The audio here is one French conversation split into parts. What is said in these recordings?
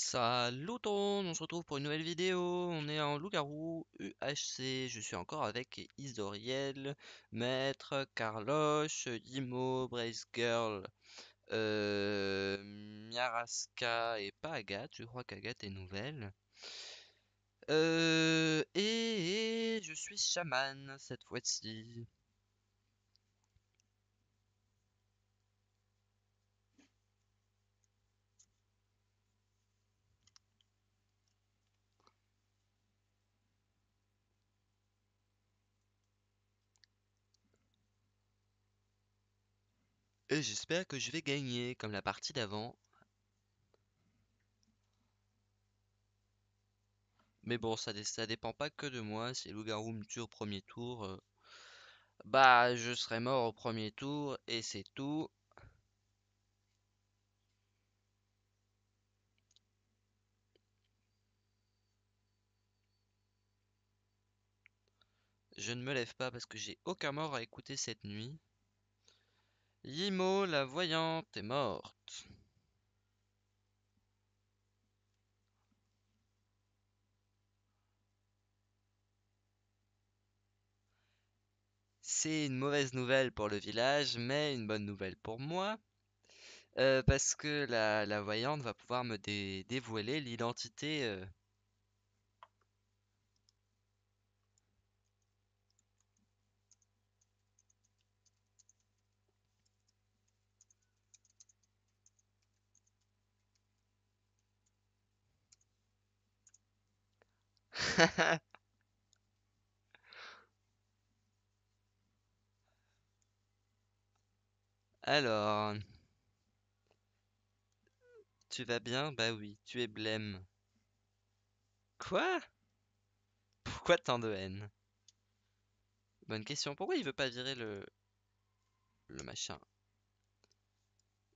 Salut tout on se retrouve pour une nouvelle vidéo, on est en loup-garou UHC, je suis encore avec Isoriel, Maître, Carloche, Ymo, Brace Girl, euh, Miaraska et pas Agathe, je crois qu'Agathe est nouvelle. Euh, et, et, je suis chaman cette fois-ci. Et euh, j'espère que je vais gagner, comme la partie d'avant. Mais bon, ça, ça dépend pas que de moi. Si loup-garou me tue au premier tour, euh, bah je serai mort au premier tour et c'est tout. Je ne me lève pas parce que j'ai aucun mort à écouter cette nuit. Yimo la voyante est morte. C'est une mauvaise nouvelle pour le village, mais une bonne nouvelle pour moi. Euh, parce que la, voyante va pouvoir me dévoiler l'identité euh, Alors. Tu vas bien? Bah oui, tu es blême. Quoi? Pourquoi tant de haine? Bonne question. Pourquoi il veut pas virer le. le machin?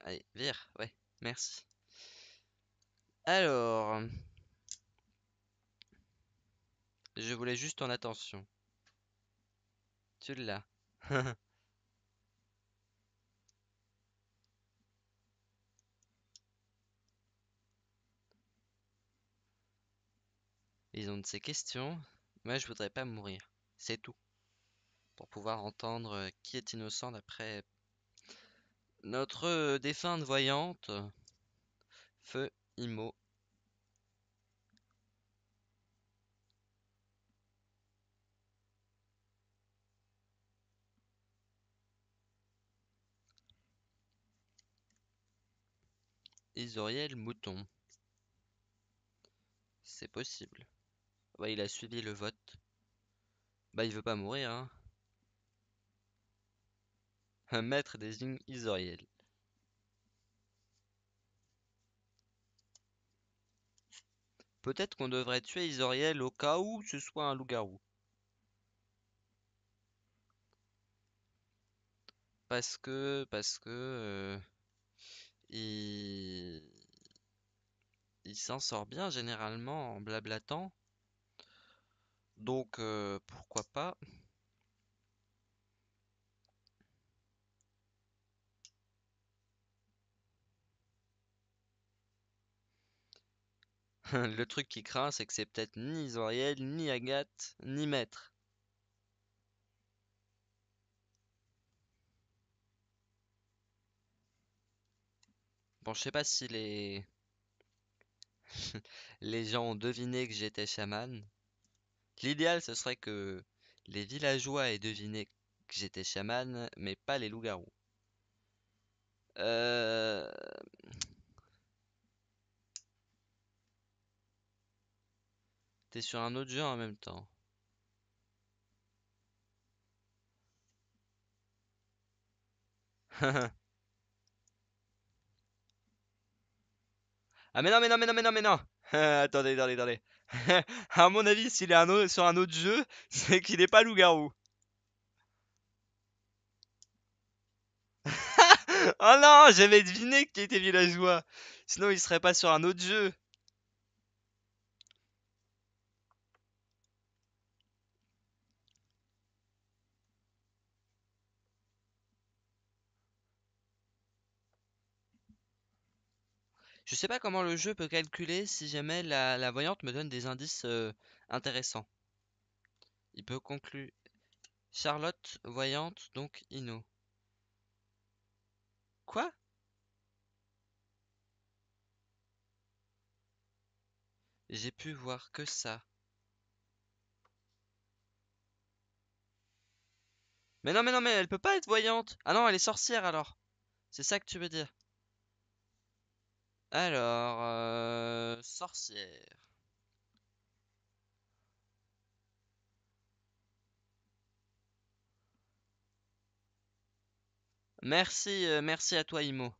Allez, vire, ouais, merci. Alors. Je voulais juste ton attention. Tu l'as. Ils ont de ces questions. Moi, je voudrais pas mourir. C'est tout. Pour pouvoir entendre qui est innocent d'après notre défunte voyante, Feu Imo Isoriel Mouton. C'est possible. Ah bah, il a suivi le vote. Bah, il veut pas mourir, hein. Un maître désigne Isoriel. Peut-être qu'on devrait tuer Isoriel au cas où ce soit un loup-garou. Parce que... Parce que... Euh, il, s'en sort bien généralement en blablatant. Donc euh, pourquoi pas Le truc qui craint, c'est que c'est peut-être ni isoriel, ni Agathe, ni Maître. Bon, je sais pas si les... les gens ont deviné que j'étais chaman. L'idéal, ce serait que les villageois aient deviné que j'étais chaman, mais pas les loups-garous. Euh... T'es sur un autre jeu en même temps. Ah mais non, mais non, mais non, mais non, mais non. attendez, attendez, attendez. à mon avis, s'il est sur un autre jeu, c'est qu'il n'est pas loup-garou. oh non, j'avais deviné qu'il était villageois. Sinon, il serait pas sur un autre jeu. Je sais pas comment le jeu peut calculer si jamais la, voyante me donne des indices euh, intéressants. Il peut conclure. Charlotte, voyante, donc Ino. Quoi J'ai pu voir que ça. Mais non, mais non, mais elle peut pas être voyante. Ah non, elle est sorcière alors. C'est ça que tu veux dire. Alors, euh, sorcière. Merci, euh, merci à toi Imo.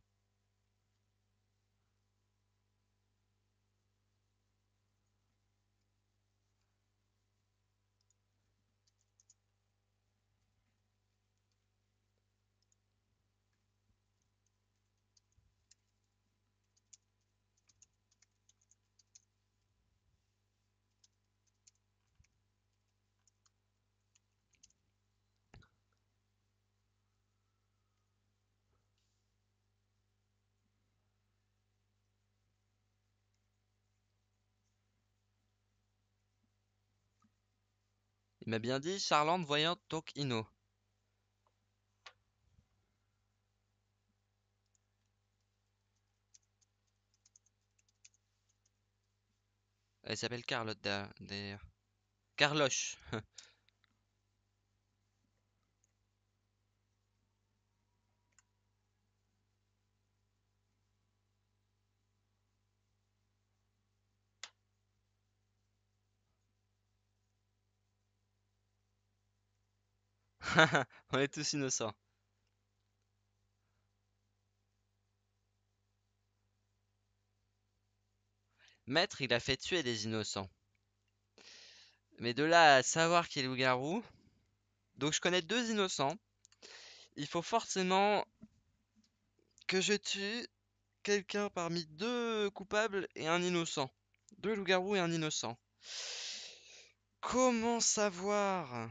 Mais bien dit, Charlande voyant Tokino. Elle s'appelle Carlotte d'ailleurs. Carloche On est tous innocents. Maître, il a fait tuer des innocents. Mais de là à savoir qui est loup-garou. Donc je connais deux innocents. Il faut forcément que je tue quelqu'un parmi deux coupables et un innocent. Deux loup garous et un innocent. Comment savoir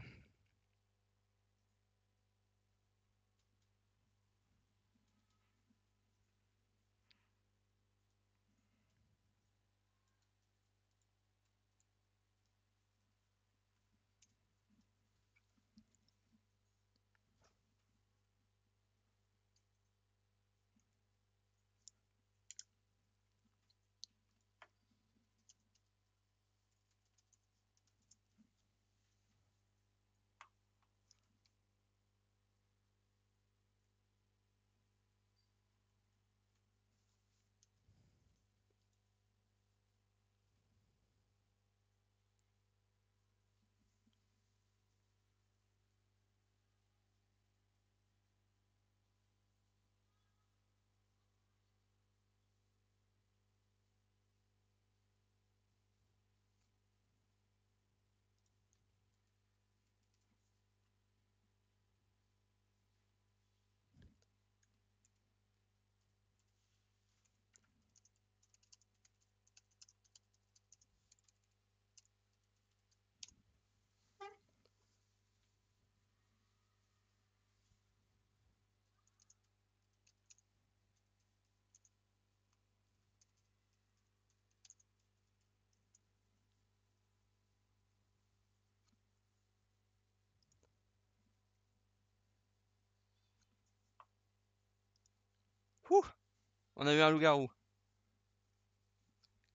On a eu un loup-garou.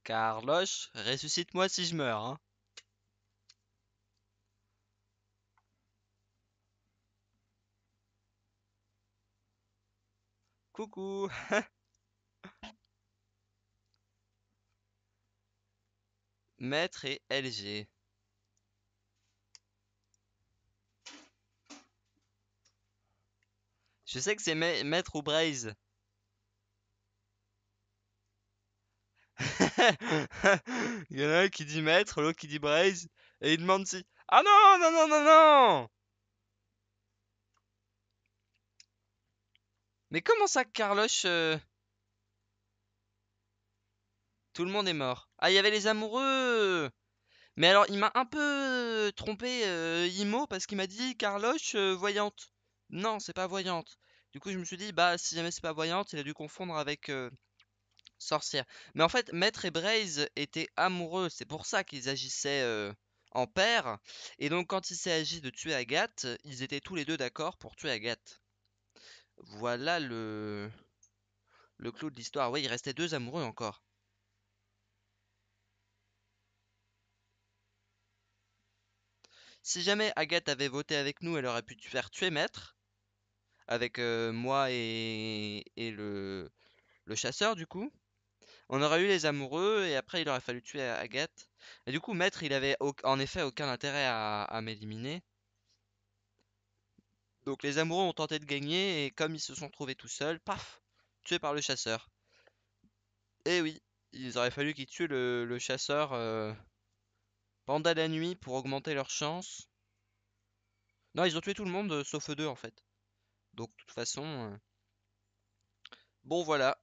Carloche, ressuscite-moi si je meurs. Hein. Coucou Maître et LG. Je sais que c'est Maître ou Braise. il y en a un qui dit maître, l'autre qui dit braise, et il demande si. Ah non, non, non, non, non Mais comment ça, Carloche euh Tout le monde est mort. Ah, il y avait les amoureux Mais alors, il m'a un peu euh, trompé, euh, Imo, parce qu'il m'a dit Carloche, voyante. Non, c'est pas voyante. Du coup, je me suis dit, bah, si jamais c'est pas voyante, il a dû confondre avec sorcière. Mais en fait, Maître et Braise étaient amoureux, c'est pour ça qu'ils agissaient en paire. Et donc, quand il s'est agi de tuer Agathe, ils étaient tous les deux d'accord pour tuer Agathe. Voilà le, le clou de l'histoire. Oui, il restait deux amoureux encore. Si jamais Agathe avait voté avec nous, elle aurait pu faire tuer Maître. Avec moi et, et le, le chasseur, du coup. On aurait eu les amoureux et après il aurait fallu tuer Agathe. Et du coup, Maître, il avait en effet aucun intérêt à, m'éliminer. Donc les amoureux ont tenté de gagner et comme ils se sont trouvés tout seuls, paf, tués par le chasseur. Et eh oui, il aurait fallu qu'ils tuent le, chasseur euh, pendant la nuit pour augmenter leur chance. Non, ils ont tué tout le monde euh, sauf eux deux en fait. Donc de toute façon... Euh, bon voilà,